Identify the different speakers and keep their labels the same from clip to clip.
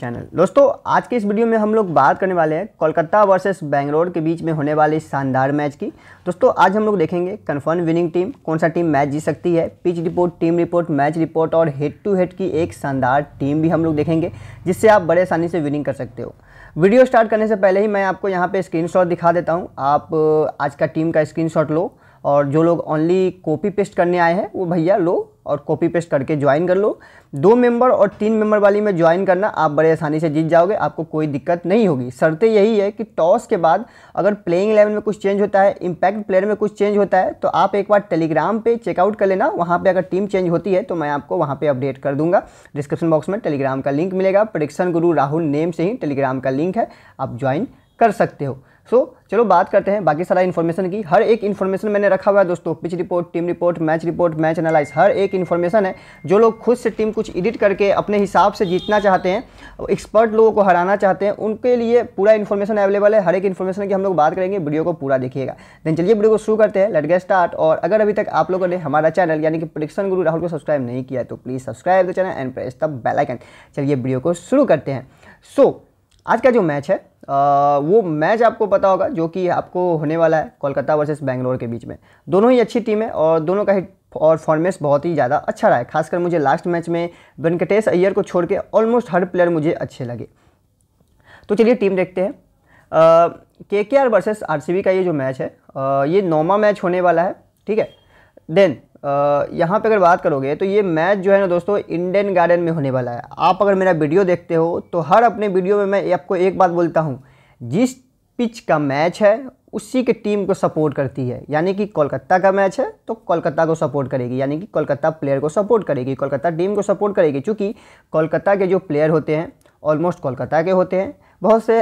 Speaker 1: channel दोस्तों आज के इस वीडियो में हम लोग बात करने वाले हैं कोलकाता वर्सेस बेंगलोर के बीच में होने वाले शानदार मैच की दोस्तों आज हम लोग देखेंगे कन्फर्म विनिंग टीम कौन सा टीम मैच जीत सकती है pitch report team report match report और हेड टू हेड की एक शानदार टीम भी हम लोग देखेंगे जिससे आप बड़े आसानी से विनिंग कर सकते हो वीडियो स्टार्ट करने से पहले ही मैं आपको यहाँ पर स्क्रीन दिखा देता हूँ आप आज का टीम का स्क्रीन लो और जो लोग ओनली कॉपी पेस्ट करने आए हैं वो भैया लो और कॉपी पेस्ट करके ज्वाइन कर लो दो मेंबर और तीन मेंबर वाली में ज्वाइन करना आप बड़े आसानी से जीत जाओगे आपको कोई दिक्कत नहीं होगी शर्तें यही है कि टॉस के बाद अगर प्लेइंग इलेवन में कुछ चेंज होता है इम्पैक्ट प्लेयर में कुछ चेंज होता है तो आप एक बार टेलीग्राम पे चेकआउट कर लेना वहाँ पे अगर टीम चेंज होती है तो मैं आपको वहाँ पर अपडेट कर दूँगा डिस्क्रिप्शन बॉक्स में टेलीग्राम का लिंक मिलेगा प्रडिक्शन गुरु राहुल नेम से ही टेलीग्राम का लिंक है आप ज्वाइन कर सकते हो सो so, चलो बात करते हैं बाकी सारा इन्फॉर्मेशन की हर एक इन्फॉर्मेशन मैंने रखा हुआ है दोस्तों pitch report team report match report match analyse हर एक इन्फॉर्मेशन है जो लोग खुद से टीम कुछ एडिट करके अपने हिसाब से जीतना चाहते हैं एक्सपर्ट लोगों को हराना चाहते हैं उनके लिए पूरा इन्फॉर्मेशन अवेलेबल है हर एक इन्फॉर्मेशन की हम लोग बात करेंगे वीडियो को पूरा देखिएगा देन चलिए वीडियो को शुरू करते हैं लेट गेट स्टार्ट और अगर अभी तक आप लोगों ने हमारा चैनल यानी कि प्रोडिक्शन गुरु राहुल को सब्सक्राइब नहीं किया तो please subscribe the channel and press the bell icon चलिए वीडियो को शुरू करते हैं सो आज का जो मैच है आ, वो मैच आपको पता होगा जो कि आपको होने वाला है कोलकाता वर्सेस बेंगलोर के बीच में दोनों ही अच्छी टीम है और दोनों का ही और फॉर्मेस बहुत ही ज़्यादा अच्छा रहा है खासकर मुझे लास्ट मैच में वेंकटेश अय्यर को छोड़ के ऑलमोस्ट हर प्लेयर मुझे अच्छे लगे तो चलिए टीम देखते हैं के के आर वर्सेस आर का ये जो मैच है आ, ये नौवा मैच होने वाला है ठीक है देन यहाँ पे अगर बात करोगे तो ये मैच जो है ना दोस्तों इंडियन गार्डन में होने वाला है आप अगर मेरा वीडियो देखते हो तो हर अपने वीडियो में मैं आपको एक बात बोलता हूँ जिस पिच का मैच है उसी के टीम को सपोर्ट करती है यानी कि कोलकाता का मैच है तो कोलकाता को सपोर्ट करेगी यानी कि कोलकाता प्लेयर को सपोर्ट करेगी कोलकाता टीम को सपोर्ट करेगी क्योंकि कोलकाता के जो प्लेयर होते हैं ऑलमोस्ट कोलकाता के होते हैं बहुत से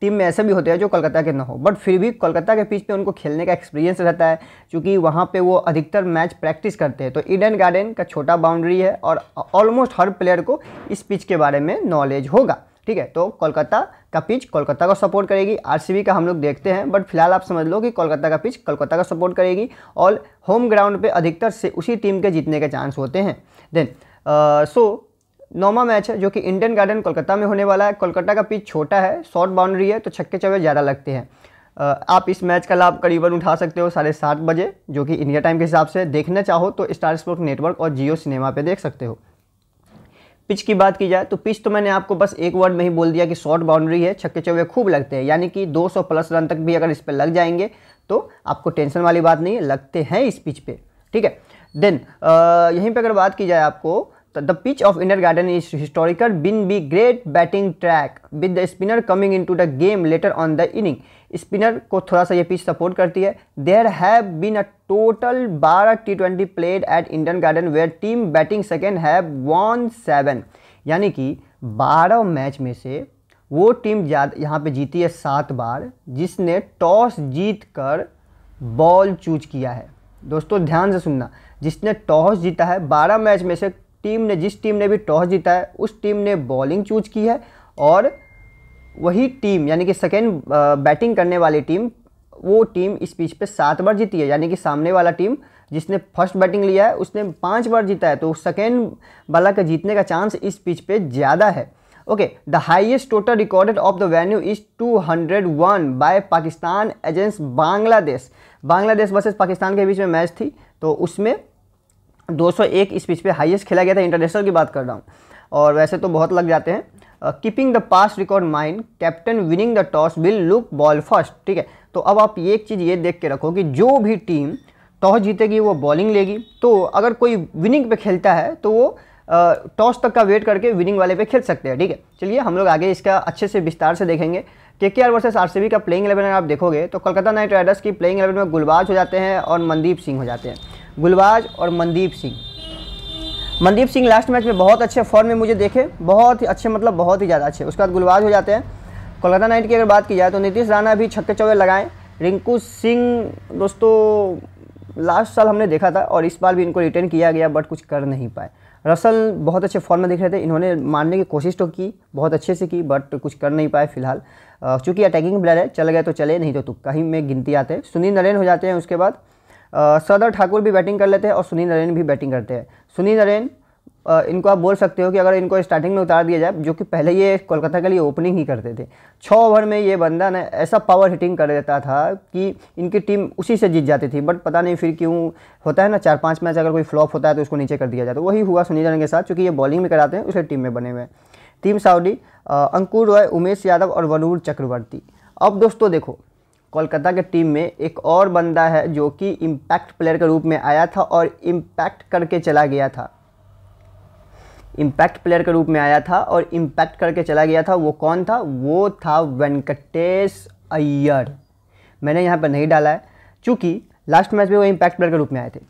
Speaker 1: टीम में ऐसे भी होते हैं जो कोलकाता के ना हो बट फिर भी कोलकाता के पिच पे उनको खेलने का एक्सपीरियंस रहता है क्योंकि वहाँ पे वो अधिकतर मैच प्रैक्टिस करते हैं तो ईडन गार्डन का छोटा बाउंड्री है और ऑलमोस्ट हर प्लेयर को इस पिच के बारे में नॉलेज होगा ठीक है तो कोलकाता का पिच कोलकाता का सपोर्ट करेगी आरसीबी का हम लोग देखते हैं बट फिलहाल आप समझ लो कि कोलकाता का पिच कोलकाता का सपोर्ट करेगी और होम ग्राउंड पे अधिकतर से उसी टीम के जीतने के चांस होते हैं देन सो uh, so, नौवा मैच है जो कि इंडियन गार्डन कोलकाता में होने वाला है कोलकाता का पिच छोटा है शॉर्ट बाउंड्री है तो छक्के चौके ज़्यादा लगते हैं आप इस मैच का लाभ करीबन उठा सकते हो साढ़े सात बजे जो कि इंडिया टाइम के हिसाब से देखना चाहो तो स्टार स्पोर्ट नेटवर्क और जियो सिनेमा पे देख सकते हो पिच की बात की जाए तो पिच तो मैंने आपको बस एक वर्ड में ही बोल दिया कि शॉर्ट बाउंड्री है छक्के चौके खूब लगते हैं यानी कि 200 प्लस रन तक भी अगर इस पर लग जाएंगे तो आपको टेंशन वाली बात नहीं है लगते हैं इस पिच पर ठीक है देन यहीं पर अगर बात की जाए आपको the pitch of of garden is historical been be great batting track with the spinner coming in to the game later on the innings spinner को थोड़ा सा ये पिच सपोर्ट करती है there have been a total बारह T twenty played at Indian garden where team batting second have won seven यानी कि बारह मैच में से वो टीम ज्यादा यहाँ पर जीती है सात बार जिसने टॉस जीत कर बॉल चूज किया है दोस्तों ध्यान से सुनना जिसने टॉस जीता है बारह मैच में से टीम ने जिस टीम ने भी टॉस जीता है उस टीम ने बॉलिंग चूज की है और वही टीम यानी कि सेकेंड बैटिंग करने वाली टीम वो टीम इस पिच पे सात बार जीती है यानी कि सामने वाला टीम जिसने फर्स्ट बैटिंग लिया है उसने पांच बार जीता है तो सेकेंड वाला का जीतने का चांस इस पिच पे ज़्यादा है okay the highest total recorded of the venue is 201 by Pakistan against Bangladesh Bangladesh versus Pakistan के बीच में मैच थी तो उसमें 201 इस पिच पे हाईएस्ट खेला गया था इंटरनेशनल की बात कर रहा हूँ और वैसे तो बहुत लग जाते हैं keeping the pass record mind captain winning the toss will look ball first ठीक है तो अब आप एक चीज़ ये देख के रखो कि जो भी टीम टॉस जीतेगी वो बॉलिंग लेगी तो अगर कोई विनिंग पे खेलता है तो वो टॉस तक का वेट करके विनिंग वाले पे खेल सकते हैं ठीक है चलिए हम लोग आगे इसका अच्छे से विस्तार से देखेंगे K K R versus R का प्लेइंग एलेवन अगर आप देखोगे तो कलकत्ता नाइट राइडर्स की प्लेइंग एलेवन में गुलबाज हो जाते हैं और मनदीप सिंह हो जाते हैं गुलबाज और मनदीप सिंह मनदीप सिंह लास्ट मैच में बहुत अच्छे फॉर्म में मुझे देखे बहुत ही अच्छे मतलब बहुत ही ज़्यादा अच्छे उसके बाद गुलबाज हो जाते हैं कोलकाता नाइट की अगर बात की जाए तो नीतीश राणा भी छक्के चौके लगाएं रिंकू सिंह दोस्तों लास्ट साल हमने देखा था और इस बार भी इनको रिटर्न किया गया बट कुछ कर नहीं पाए रसल बहुत अच्छे फॉर्म में दिख रहे थे इन्होंने मारने की कोशिश तो की बहुत अच्छे से की बट कुछ कर नहीं पाए फिलहाल चूँकि अटैकिंग प्लेयर है चल गए तो चले नहीं तो कहीं में गिनती आते सुनील नरेन हो जाते हैं उसके बाद सदर ठाकुर भी बैटिंग कर लेते हैं और सुनील नरेन भी बैटिंग करते हैं सुनील नरेन इनको आप बोल सकते हो कि अगर इनको स्टार्टिंग में उतार दिया जाए जो कि पहले ये कोलकाता के लिए ओपनिंग ही करते थे छः ओवर में ये बंदा ना ऐसा पावर हिटिंग कर देता था कि इनकी टीम उसी से जीत जाती थी बट पता नहीं फिर क्यों होता है ना चार पाँच मैच अगर कोई फ्लॉप होता है तो उसको नीचे कर दिया जाता तो है वही हुआ सुनील के साथ चूँकि ये बॉलिंग में कराते हैं उसे टीम में बने हुए हैं टीम साउडी अंकुर रॉय उमेश यादव और वनूर चक्रवर्ती अब दोस्तों देखो कोलकाता के टीम में एक और बंदा है जो कि इम्पैक्ट प्लेयर के रूप में आया था और इम्पैक्ट करके चला गया था इम्पैक्ट प्लेयर के रूप में आया था और इम्पैक्ट करके चला गया था वो कौन था वो था वेंकटेश अय्यर मैंने यहाँ पर नहीं डाला है चूँकि लास्ट मैच में वो इम्पैक्ट प्लेयर के रूप में आए थे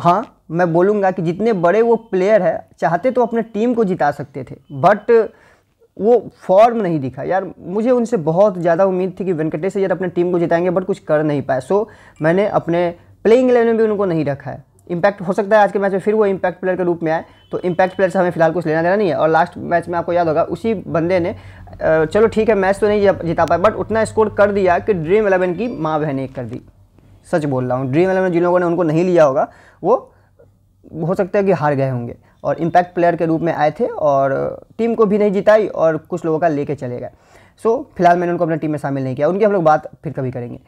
Speaker 1: हाँ मैं बोलूँगा कि जितने बड़े वो प्लेयर है चाहते तो अपने टीम को जिता सकते थे बट वो फॉर्म नहीं दिखा यार मुझे उनसे बहुत ज़्यादा उम्मीद थी कि वेंकटेश अयर अपने टीम को जिताएंगे बट कुछ कर नहीं पाए सो मैंने अपने प्लेइंग इलेवन में भी उनको नहीं रखा है इम्पैक्ट हो सकता है आज के मैच में फिर वो इम्पैक्ट प्लेयर के रूप में आए तो इम्पैक्ट प्लेयर से हमें फिलहाल कुछ लेना देना नहीं है और लास्ट मैच में आपको याद होगा उसी बंदे ने चलो ठीक है मैच तो नहीं जिता पाए बट उतना स्कोर कर दिया कि ड्रीम इलेवन की माँ बहने कर दी सच बोल रहा हूँ ड्रीम इलेवन जिन लोगों ने उनको नहीं लिया होगा वो हो सकता है कि हार गए होंगे और इम्पैक्ट प्लेयर के रूप में आए थे और टीम को भी नहीं जिताई और कुछ लोगों का लेके चले गए सो so, फिलहाल मैंने उनको अपनी टीम में शामिल नहीं किया उनकी हम लोग बात फिर कभी करेंगे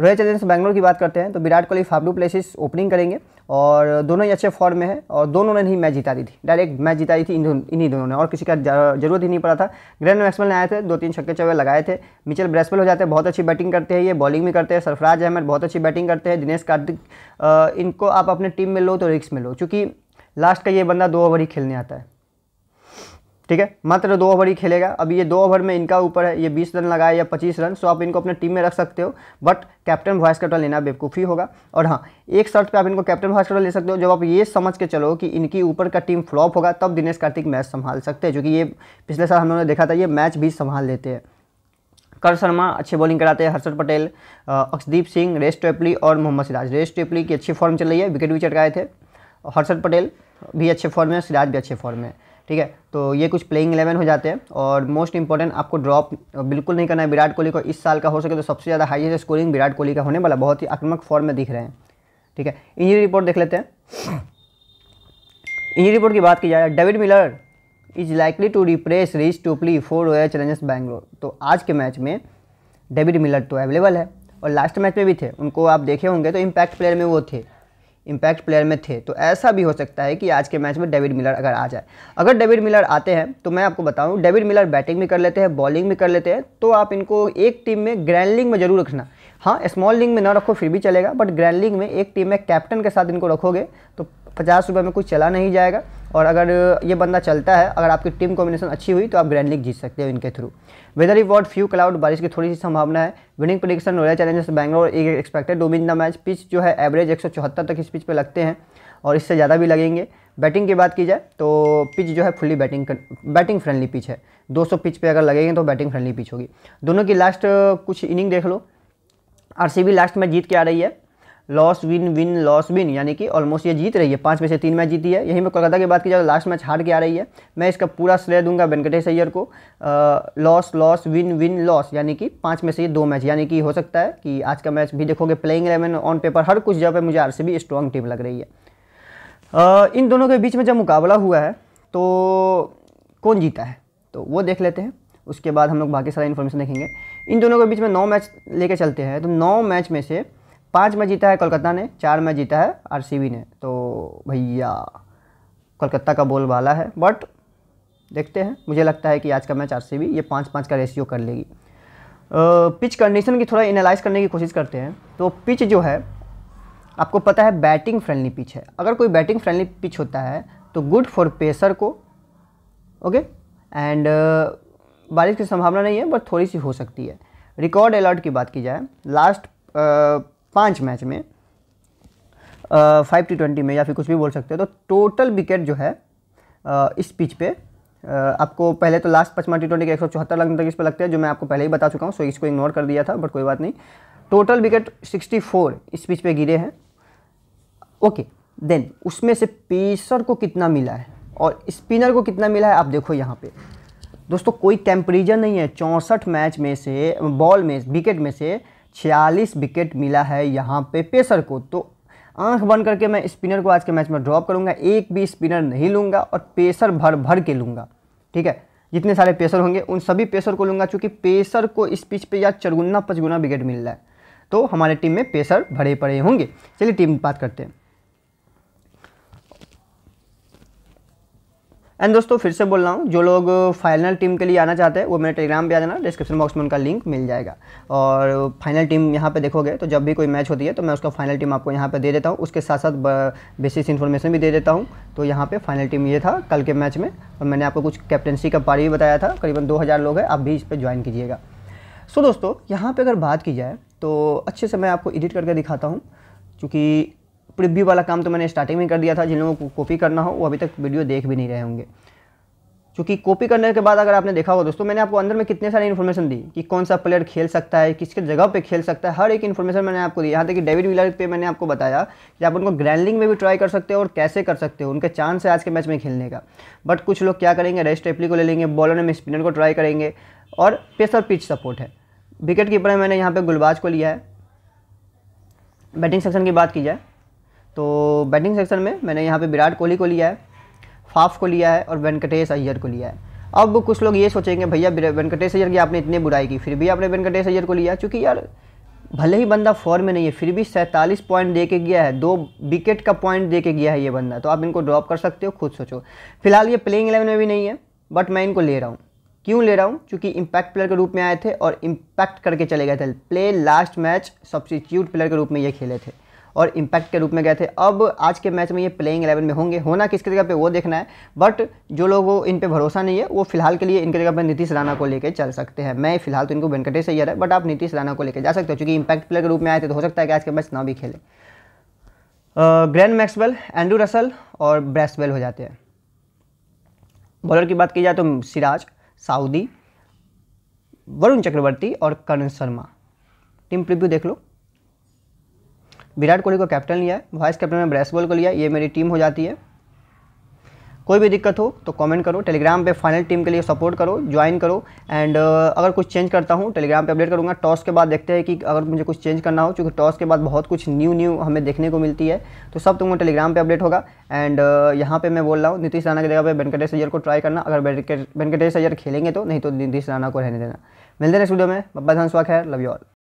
Speaker 1: रॉयल चैलेंजर्स बैंगलोर की बात करते हैं तो Virat Kohli Faf du Plessis opening करेंगे और दोनों ही अच्छे फॉर्म में है और दोनों ने ही मैच जिता दी थी डायरेक्ट मैच जिताई थी इन्हीं दोनों ने और किसी का जरूरत ही नहीं पड़ा था ग्रैंड मैक्समल ने आए थे दो तीन छक्के चवे लगाए थे मिचल ब्रेसवेल हो जाते हैं बहुत अच्छी बैटिंग करते हैं ये बॉलिंग भी करते हैं सरफराज अहमद बहुत अच्छी बैटिंग करते हैं दिनेश कार्तिक इनको आप अपने टीम में लो तो रिक्स में लो चूँकि लास्ट का ये बंदा दो ओवर ही खेलने आता है ठीक है मात्र दो ओवर ही खेलेगा अब ये दो ओवर में इनका ऊपर है ये बीस रन लगाए या पच्चीस रन सो आप इनको अपने टीम में रख सकते हो बट कैप्टन वॉइस कैप्टन लेना बेवकूफ़ी होगा और हाँ एक शर्त पे आप इनको कैप्टन वॉइस कैप्टन ले सकते हो जब आप ये समझ के चलो कि इनकी ऊपर का टीम फ्लॉप होगा तब दिनेश कार्तिक मैच संभाल सकते हैं जो कि ये पिछले साल हम लोगों ने देखा था ये मैच भी संभाल लेते हैं कर शर्मा अच्छी बॉलिंग कराते हैं हर्षद पटेल अक्षदीप सिंह रेस टेपली और मोहम्मद सिराज रेस टेपली की अच्छी फॉर्म चल रही है विकेट भी चटकाए थे हर्षद पटेल भी अच्छे फॉर्म है सिराज भी अच्छे फॉर्म में ठीक है तो ये कुछ प्लेइंग इलेवन हो जाते हैं और मोस्ट इंपॉर्टेंट आपको ड्रॉप बिल्कुल नहीं करना है विराट कोहली को इस साल का हो सके तो सबसे ज़्यादा हाइएस्ट स्कोरिंग विराट कोहली का होने वाला बहुत ही आक्रामक फॉर्म में दिख रहे हैं ठीक है इंजरी रिपोर्ट देख लेते हैं इंजरी रिपोर्ट की बात की जाए David Miller is likely to replace Reece Topley for Royal Challengers Bangalore तो आज के मैच में डेविड मिलर तो अवेलेबल है और लास्ट मैच में भी थे उनको आप देखे होंगे तो इम्पैक्ट प्लेयर में वो थे इम्पैक्ट प्लेयर में थे तो ऐसा भी हो सकता है कि आज के मैच में डेविड मिलर अगर आ जाए अगर डेविड मिलर आते हैं तो मैं आपको बताऊँ डेविड मिलर बैटिंग भी कर लेते हैं बॉलिंग भी कर लेते हैं तो आप इनको एक टीम में ग्रैंड लीग में जरूर रखना हाँ स्मॉल लीग में ना रखो फिर भी चलेगा बट ग्रैंड लीग में एक टीम में कैप्टन के साथ इनको रखोगे तो पचास रुपये में कुछ चला नहीं जाएगा और अगर ये बंदा चलता है अगर आपकी टीम कॉम्बिनेशन अच्छी हुई तो आप ग्रैंड लीग जीत सकते हो इनके through weather report few cloud बारिश की थोड़ी सी संभावना है winning prediction Royal Challengers Bangalore एक expected do the match pitch जो है एवरेज एक तक इस पिच पर लगते हैं और इससे ज़्यादा भी लगेंगे बैटिंग की बात की जाए तो पिच जो है fully batting batting friendly pitch है 200 पिच पे अगर लगेंगे तो बैटिंग फ्रेंडली पिच होगी दोनों की लास्ट कुछ इनिंग देख लो आरसीबी लास्ट में जीत के आ रही है loss win win loss win यानी कि ऑलमोस्ट ये जीत रही है पाँच में से तीन मैच जीती है यहीं पर कोलकाता की बात की जाए लास्ट तो मैच हार के आ रही है मैं इसका पूरा श्रेय दूंगा वेंकटेश अय्यर को loss loss win win loss यानी कि पाँच में से दो मैच यानी कि हो सकता है कि आज का मैच भी देखोगे प्लेइंग एलेवन ऑन पेपर हर कुछ जगह पर मुझे आर सी स्ट्रॉन्ग टीम लग रही है आ, इन दोनों के बीच में जब मुकाबला हुआ है तो कौन जीता है तो वो देख लेते हैं उसके बाद हम लोग बाकी सारा इन्फॉर्मेशन देखेंगे इन दोनों के बीच में नौ मैच लेके चलते हैं तो नौ मैच में से पाँच मैच जीता है कोलकाता ने चार मैच जीता है आर ने तो भैया कोलकाता का बोल वाला है बट देखते हैं मुझे लगता है कि आज का मैच आर ये पाँच पाँच का रेशियो कर लेगी पिच कंडीशन की थोड़ा एनालाइज करने की कोशिश करते हैं तो पिच जो है आपको पता है बैटिंग फ्रेंडली पिच है अगर कोई बैटिंग फ्रेंडली पिच होता है तो गुड फॉर पेसर को ओके एंड बारिश की संभावना नहीं है बट थोड़ी सी हो सकती है रिकॉर्ड अलर्ट की बात की जाए लास्ट पाँच मैच में फाइव टी ट्वेंटी में या फिर कुछ भी बोल सकते हो तो टोटल विकेट जो है आ, इस पिच पे आ, आपको पहले तो लास्ट पचमा टी ट्वेंटी के एक सौ चौहत्तर लगने तक इस पर लगते हैं जो मैं आपको पहले ही बता चुका हूँ सो इसको इग्नोर कर दिया था बट कोई बात नहीं टोटल विकेट सिक्सटी फोर इस पिच पे गिरे हैं ओके देन उसमें से पेसर को कितना मिला है और स्पिनर को कितना मिला है आप देखो यहाँ पे दोस्तों कोई टेम्परेचर नहीं है चौंसठ मैच में से बॉल में विकेट में से छियालीस विकेट मिला है यहाँ पे पेसर को तो आंख बंद करके मैं स्पिनर को आज के मैच में ड्रॉप करूँगा एक भी स्पिनर नहीं लूँगा और पेसर भर भर के लूँगा ठीक है जितने सारे पेसर होंगे उन सभी पेसर को लूँगा चूँकि पेसर को इस पिच पर या चरगुना पचगुना विकेट मिल रहा है तो हमारे टीम में पेसर भरे पड़े होंगे चलिए टीम बात करते हैं एंड दोस्तों फिर से बोल रहा हूँ जो लोग फाइनल टीम के लिए आना चाहते हैं वो मेरे टेलीग्राम पे आ जाना डिस्क्रिप्शन बॉक्स में उनका लिंक मिल जाएगा और फाइनल टीम यहाँ पे देखोगे तो जब भी कोई मैच होती है तो मैं उसका फाइनल टीम आपको यहाँ पे दे देता हूँ उसके साथ साथ बेसिस इन्फॉर्मेशन भी दे देता हूँ तो यहाँ पर फाइनल टीम ये था कल के मैच में और मैंने आपको कुछ कैप्टनसी का पारी भी बताया था करीबन दो लोग हैं आप भी इस पर ज्वाइन कीजिएगा सो दोस्तों यहाँ पर अगर बात की जाए तो अच्छे से मैं आपको एडिट करके दिखाता हूँ चूँकि प्रिव्यू वाला काम तो मैंने स्टार्टिंग में कर दिया था जिन लोगों को कॉपी करना हो वो अभी तक वीडियो देख भी नहीं रहे होंगे क्योंकि कॉपी करने के बाद अगर आपने देखा हो दोस्तों मैंने आपको अंदर में कितने सारी इन्फॉर्मेशन दी कि कौन सा प्लेयर खेल सकता है किसके जगह पे खेल सकता है हर एक इन्फॉर्मेशन मैंने आपको दी यहाँ तक कि डेविड विलर पे मैंने आपको बताया कि आप उनको ग्रैंडलिंग में भी ट्राई कर सकते हो और कैसे कर सकते हो उनके चांस है आज के मैच में खेलने का बट कुछ लोग क्या करेंगे रेस्ट एप्ली को ले लेंगे बॉलर में स्पिनर को ट्राई करेंगे और पेसर पिच सपोर्ट है विकेट कीपर मैंने यहाँ पर गुलबाज को लिया है बैटिंग सेक्शन की बात की जाए तो बैटिंग सेक्शन में मैंने यहाँ पे विराट कोहली को लिया है फाफ को लिया है और वेंकटेश अय्यर को लिया है अब कुछ लोग ये सोचेंगे भैया वेंकटेश अय्यर की आपने इतनी बुराई की फिर भी आपने वेंकटेश अय्यर को लिया चूँकि यार भले ही बंदा फॉर्म में नहीं है फिर भी सैंतालीस पॉइंट दे के गया है दो विकेट का पॉइंट दे के गया है ये बंदा तो आप इनको ड्रॉप कर सकते हो खुद सोचो फिलहाल ये प्लेइंग एलेवन में भी नहीं है बट मैं इनको ले रहा हूँ क्यों ले रहा हूँ क्योंकि इम्पैक्ट प्लेयर के रूप में आए थे और इम्पैक्ट करके चले गए थे play last match substitute player के रूप में ये खेले थे और इम्पैक्ट के रूप में गए थे अब आज के मैच में ये प्लेइंग एलेवन में होंगे होना किसके जगह पे वो देखना है बट जो लोग इन पे भरोसा नहीं है वो फिलहाल के लिए इनके जगह पर नीतीश राणा को लेकर चल सकते हैं मैं फिलहाल तो इनको वेंकटेश अय्यर है बट आप नीतीश राणा को लेकर जा सकते हो चूँकि इम्पैक्ट प्लेयर के रूप में आए थे तो हो सकता है कि आज के मैच ना भी खेले ग्रैंड मैक्सवेल एंड्रू रसल और ब्रेसवेल हो जाते हैं बॉलर की बात की जाए तो सिराज साउदी वरुण चक्रवर्ती और करण शर्मा टीम प्रिव्यू देख लो विराट कोहली को कैप्टन लिया है वाइस कैप्टन में बॉल को लिया ये मेरी टीम हो जाती है कोई भी दिक्कत हो तो कमेंट करो टेलीग्राम पे फाइनल टीम के लिए सपोर्ट करो ज्वाइन करो एंड uh, अगर कुछ चेंज करता हूँ टेलीग्राम पे अपडेट करूँगा टॉस के बाद देखते हैं कि अगर मुझे कुछ चेंज करना हो क्योंकि टॉस के बाद बहुत कुछ न्यू न्यू हमें देखने को मिलती है तो सब तुमको टेलीग्राम पे अपडेट होगा एंड uh, यहाँ पर मैं बोल रहा हूँ नीतीश राणा की जगह पर वेंकटेश अय्यर को ट्राई करना अगर वेंकटेश अय्यर खेलेंगे तो नहीं तो नीतीश राणा को रहने देना मिलते हैं स्टूडियो में बब्बा धन स्वाख है लव यू ऑल